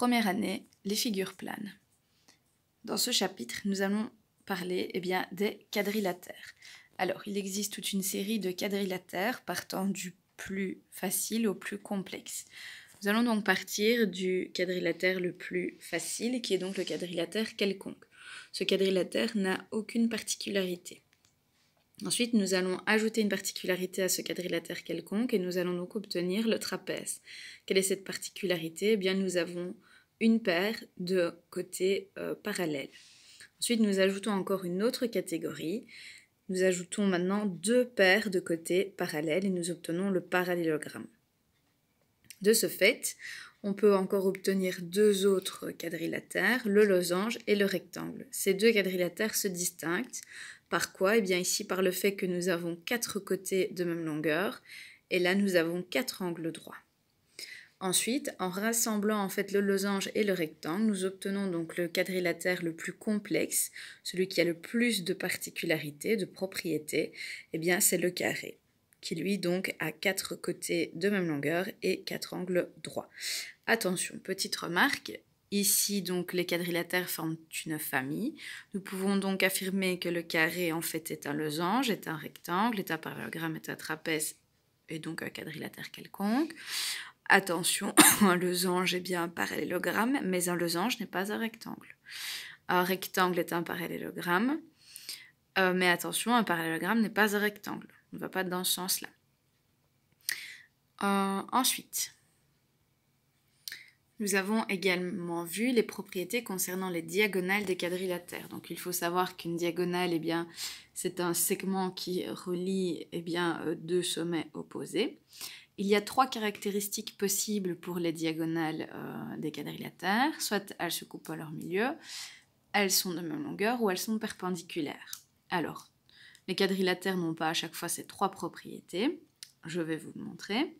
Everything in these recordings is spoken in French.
Première année, les figures planes. Dans ce chapitre, nous allons parler eh bien, des quadrilatères. Alors, il existe toute une série de quadrilatères partant du plus facile au plus complexe. Nous allons donc partir du quadrilatère le plus facile, qui est donc le quadrilatère quelconque. Ce quadrilatère n'a aucune particularité. Ensuite, nous allons ajouter une particularité à ce quadrilatère quelconque et nous allons donc obtenir le trapèze. Quelle est cette particularité eh bien, nous avons une paire de côtés euh, parallèles. Ensuite, nous ajoutons encore une autre catégorie. Nous ajoutons maintenant deux paires de côtés parallèles et nous obtenons le parallélogramme. De ce fait, on peut encore obtenir deux autres quadrilatères, le losange et le rectangle. Ces deux quadrilatères se distinguent par quoi Eh bien ici par le fait que nous avons quatre côtés de même longueur et là nous avons quatre angles droits. Ensuite, en rassemblant en fait le losange et le rectangle, nous obtenons donc le quadrilatère le plus complexe, celui qui a le plus de particularités, de propriétés, eh bien c'est le carré qui lui donc a quatre côtés de même longueur et quatre angles droits. Attention, petite remarque, Ici, donc, les quadrilatères forment une famille. Nous pouvons donc affirmer que le carré, en fait, est un losange, est un rectangle, est un parallélogramme, est un trapèze et donc un quadrilatère quelconque. Attention, un losange est bien un parallélogramme, mais un losange n'est pas un rectangle. Un rectangle est un parallélogramme, euh, mais attention, un parallélogramme n'est pas un rectangle. On ne va pas dans ce sens-là. Euh, ensuite, nous avons également vu les propriétés concernant les diagonales des quadrilatères. Donc il faut savoir qu'une diagonale, eh bien, c'est un segment qui relie eh bien, euh, deux sommets opposés. Il y a trois caractéristiques possibles pour les diagonales euh, des quadrilatères. Soit elles se coupent à leur milieu, elles sont de même longueur ou elles sont perpendiculaires. Alors, les quadrilatères n'ont pas à chaque fois ces trois propriétés. Je vais vous le montrer.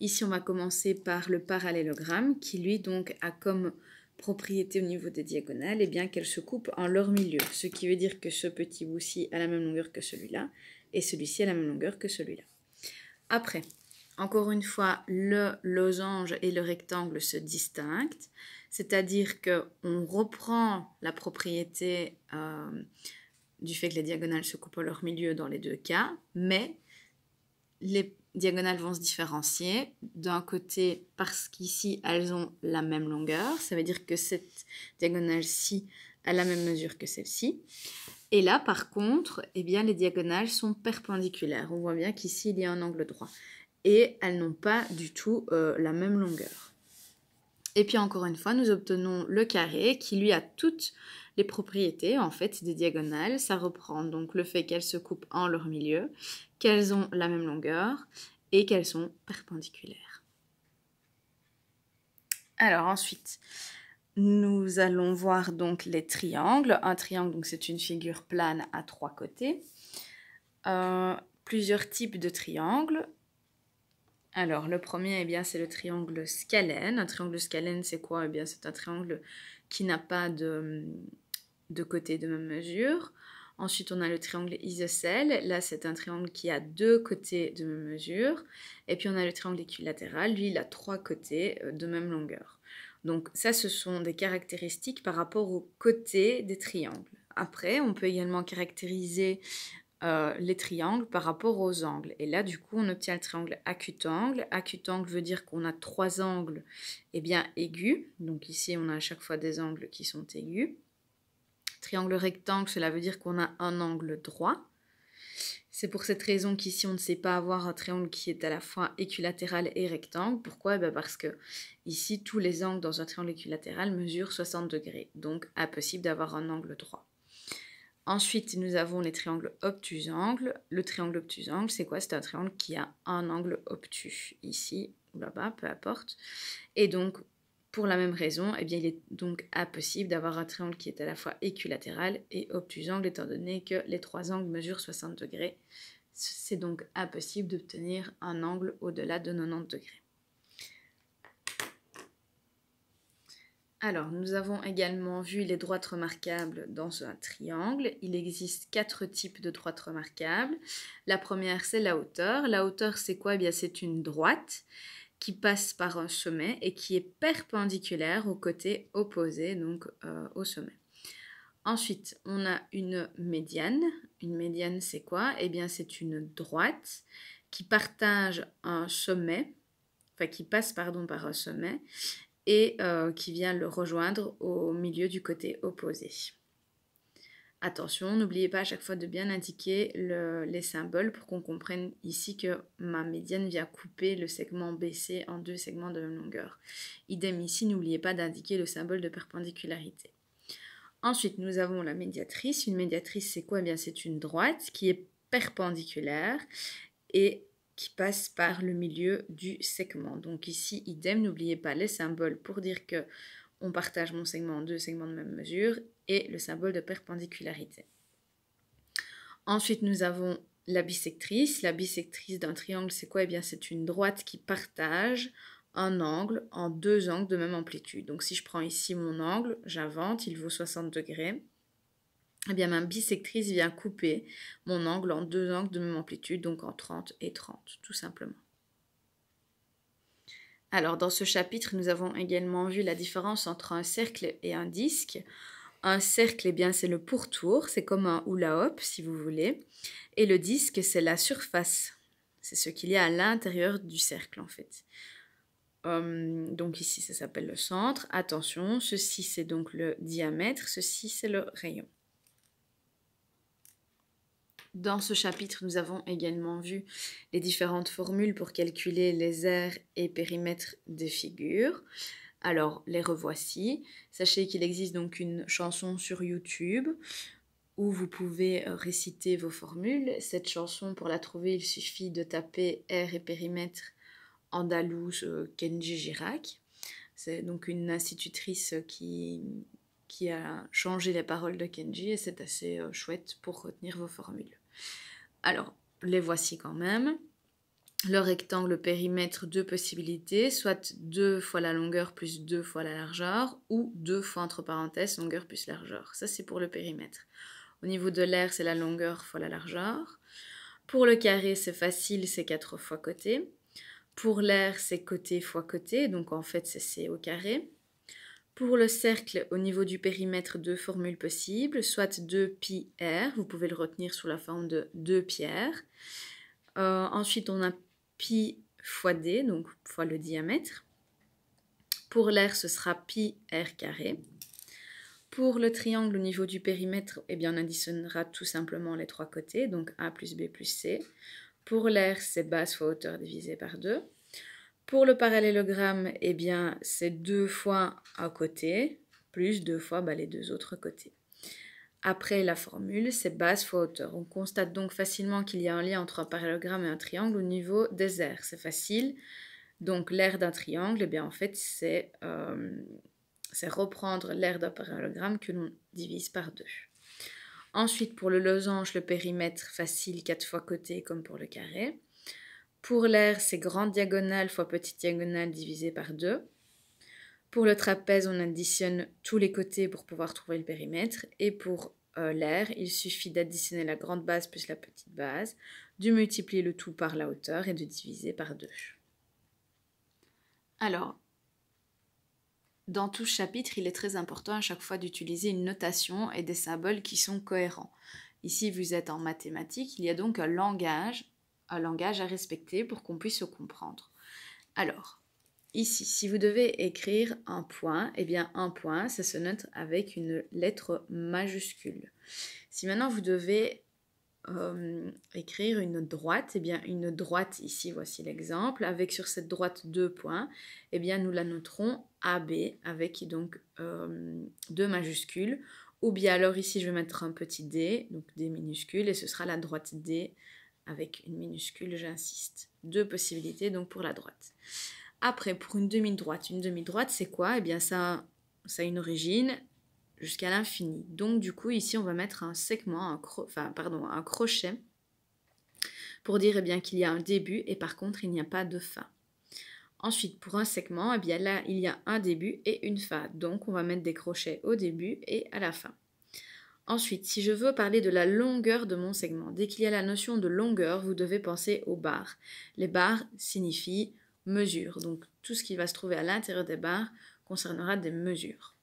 Ici, on va commencer par le parallélogramme qui, lui, donc, a comme propriété au niveau des diagonales, et eh bien qu'elles se coupent en leur milieu. Ce qui veut dire que ce petit bout-ci a la même longueur que celui-là, et celui-ci a la même longueur que celui-là. Après, encore une fois, le losange et le rectangle se distinguent, c'est-à-dire qu'on reprend la propriété euh, du fait que les diagonales se coupent à leur milieu dans les deux cas, mais les diagonales vont se différencier. D'un côté, parce qu'ici, elles ont la même longueur, ça veut dire que cette diagonale-ci a la même mesure que celle-ci. Et là, par contre, eh bien, les diagonales sont perpendiculaires. On voit bien qu'ici, il y a un angle droit et elles n'ont pas du tout euh, la même longueur. Et puis encore une fois, nous obtenons le carré qui lui a toutes les propriétés en fait des diagonales. Ça reprend donc le fait qu'elles se coupent en leur milieu, qu'elles ont la même longueur et qu'elles sont perpendiculaires. Alors ensuite, nous allons voir donc les triangles. Un triangle, donc c'est une figure plane à trois côtés. Euh, plusieurs types de triangles. Alors, le premier, eh bien, c'est le triangle scalène. Un triangle scalène, c'est quoi Eh bien, c'est un triangle qui n'a pas de, de côté de même mesure. Ensuite, on a le triangle isocèle. Là, c'est un triangle qui a deux côtés de même mesure. Et puis, on a le triangle équilatéral. Lui, il a trois côtés euh, de même longueur. Donc, ça, ce sont des caractéristiques par rapport aux côtés des triangles. Après, on peut également caractériser euh, les triangles par rapport aux angles. Et là, du coup, on obtient le triangle Acute-angle veut dire qu'on a trois angles eh bien, aigus. Donc ici, on a à chaque fois des angles qui sont aigus. Triangle rectangle, cela veut dire qu'on a un angle droit. C'est pour cette raison qu'ici, on ne sait pas avoir un triangle qui est à la fois équilatéral et rectangle. Pourquoi eh Parce que ici, tous les angles dans un triangle équilatéral mesurent 60 degrés. Donc, impossible d'avoir un angle droit. Ensuite, nous avons les triangles obtus-angles. Le triangle obtus-angle, c'est quoi C'est un triangle qui a un angle obtus, ici ou là-bas, peu importe. Et donc, pour la même raison, eh bien, il est donc impossible d'avoir un triangle qui est à la fois équilatéral et obtus-angle, étant donné que les trois angles mesurent 60 degrés. C'est donc impossible d'obtenir un angle au-delà de 90 degrés. Alors, nous avons également vu les droites remarquables dans un triangle. Il existe quatre types de droites remarquables. La première, c'est la hauteur. La hauteur, c'est quoi eh bien, c'est une droite qui passe par un sommet et qui est perpendiculaire au côté opposé, donc euh, au sommet. Ensuite, on a une médiane. Une médiane, c'est quoi Eh bien, c'est une droite qui partage un sommet, enfin qui passe pardon par un sommet et euh, qui vient le rejoindre au milieu du côté opposé. Attention, n'oubliez pas à chaque fois de bien indiquer les symboles pour qu'on comprenne ici que ma médiane vient couper le segment BC en deux segments de longueur. Idem ici, n'oubliez pas d'indiquer le symbole de perpendicularité. Ensuite, nous avons la médiatrice. Une médiatrice, c'est quoi eh bien, c'est une droite qui est perpendiculaire et qui passe par le milieu du segment. Donc ici, idem, n'oubliez pas les symboles pour dire que on partage mon segment en deux segments de même mesure et le symbole de perpendicularité. Ensuite, nous avons la bisectrice. La bisectrice d'un triangle, c'est quoi Eh bien, c'est une droite qui partage un angle en deux angles de même amplitude. Donc si je prends ici mon angle, j'invente, il vaut 60 degrés eh bien ma bisectrice vient couper mon angle en deux angles de même amplitude, donc en 30 et 30, tout simplement. Alors dans ce chapitre, nous avons également vu la différence entre un cercle et un disque. Un cercle, eh bien, c'est le pourtour, c'est comme un hula hoop si vous voulez, et le disque, c'est la surface. C'est ce qu'il y a à l'intérieur du cercle en fait. Hum, donc ici, ça s'appelle le centre. Attention, ceci c'est donc le diamètre, ceci c'est le rayon. Dans ce chapitre, nous avons également vu les différentes formules pour calculer les aires et périmètres des figures. Alors, les revoici. Sachez qu'il existe donc une chanson sur YouTube où vous pouvez euh, réciter vos formules. Cette chanson, pour la trouver, il suffit de taper air et périmètre andalouse euh, Kenji Girac. C'est donc une institutrice qui, qui a changé les paroles de Kenji et c'est assez euh, chouette pour retenir vos formules. Alors, les voici quand même. Le rectangle périmètre, deux possibilités, soit 2 fois la longueur plus 2 fois la largeur, ou 2 fois entre parenthèses longueur plus largeur. Ça, c'est pour le périmètre. Au niveau de l'air, c'est la longueur fois la largeur. Pour le carré, c'est facile, c'est 4 fois côté. Pour l'air, c'est côté fois côté, donc en fait, c'est C au carré. Pour le cercle, au niveau du périmètre, deux formules possibles, soit 2pi vous pouvez le retenir sous la forme de deux pierres. Euh, ensuite, on a pi fois d, donc fois le diamètre. Pour l'air, ce sera pi r carré. Pour le triangle au niveau du périmètre, eh bien, on additionnera tout simplement les trois côtés, donc a plus b plus c. Pour l'air, c'est base fois hauteur divisé par 2. Pour le parallélogramme, eh bien, c'est deux fois un côté, plus deux fois bah, les deux autres côtés. Après la formule, c'est base fois hauteur. On constate donc facilement qu'il y a un lien entre un parallélogramme et un triangle au niveau des aires. C'est facile. Donc l'aire d'un triangle, eh bien en fait, c'est euh, reprendre l'aire d'un parallélogramme que l'on divise par deux. Ensuite, pour le losange, le périmètre facile quatre fois côté comme pour le carré. Pour l'air, c'est grande diagonale fois petite diagonale divisé par 2. Pour le trapèze, on additionne tous les côtés pour pouvoir trouver le périmètre. Et pour euh, l'air, il suffit d'additionner la grande base plus la petite base, de multiplier le tout par la hauteur et de diviser par 2. Alors, dans tout chapitre, il est très important à chaque fois d'utiliser une notation et des symboles qui sont cohérents. Ici, vous êtes en mathématiques, il y a donc un langage un langage à respecter pour qu'on puisse se comprendre. Alors, ici, si vous devez écrire un point, eh bien un point, ça se note avec une lettre majuscule. Si maintenant vous devez euh, écrire une droite, eh bien une droite ici, voici l'exemple, avec sur cette droite deux points, eh bien nous la noterons AB avec donc euh, deux majuscules, ou bien alors ici je vais mettre un petit D, donc D minuscule, et ce sera la droite D avec une minuscule, j'insiste. Deux possibilités donc pour la droite. Après, pour une demi-droite, une demi-droite, c'est quoi Eh bien, ça, ça a une origine jusqu'à l'infini. Donc, du coup, ici, on va mettre un segment, un enfin, pardon, un crochet pour dire eh bien qu'il y a un début et par contre, il n'y a pas de fin. Ensuite, pour un segment, eh bien là, il y a un début et une fin. Donc, on va mettre des crochets au début et à la fin. Ensuite, si je veux parler de la longueur de mon segment, dès qu'il y a la notion de longueur, vous devez penser aux barres. Les barres signifient mesure, donc tout ce qui va se trouver à l'intérieur des barres concernera des mesures.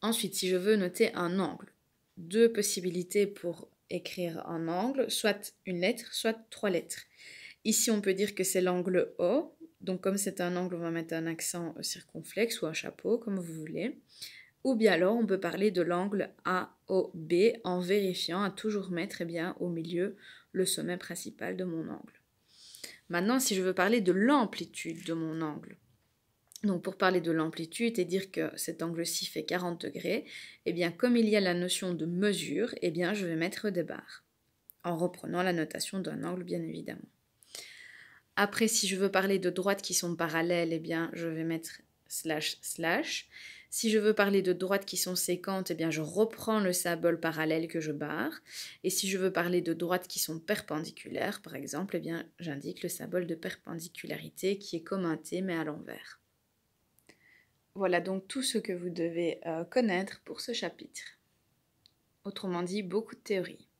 Ensuite, si je veux noter un angle, deux possibilités pour écrire un angle, soit une lettre, soit trois lettres. Ici, on peut dire que c'est l'angle O, donc comme c'est un angle, on va mettre un accent circonflexe ou un chapeau, comme vous voulez. Ou bien alors on peut parler de l'angle AOB en vérifiant à toujours mettre eh bien, au milieu le sommet principal de mon angle. Maintenant, si je veux parler de l'amplitude de mon angle, donc pour parler de l'amplitude et dire que cet angle-ci fait 40 degrés, et eh bien comme il y a la notion de mesure, eh bien je vais mettre des barres, en reprenant la notation d'un angle bien évidemment. Après, si je veux parler de droites qui sont parallèles, eh bien je vais mettre slash slash. Si je veux parler de droites qui sont séquentes, eh bien je reprends le symbole parallèle que je barre. Et si je veux parler de droites qui sont perpendiculaires, par exemple, eh bien j'indique le symbole de perpendicularité qui est comme un T mais à l'envers. Voilà donc tout ce que vous devez euh, connaître pour ce chapitre. Autrement dit, beaucoup de théories.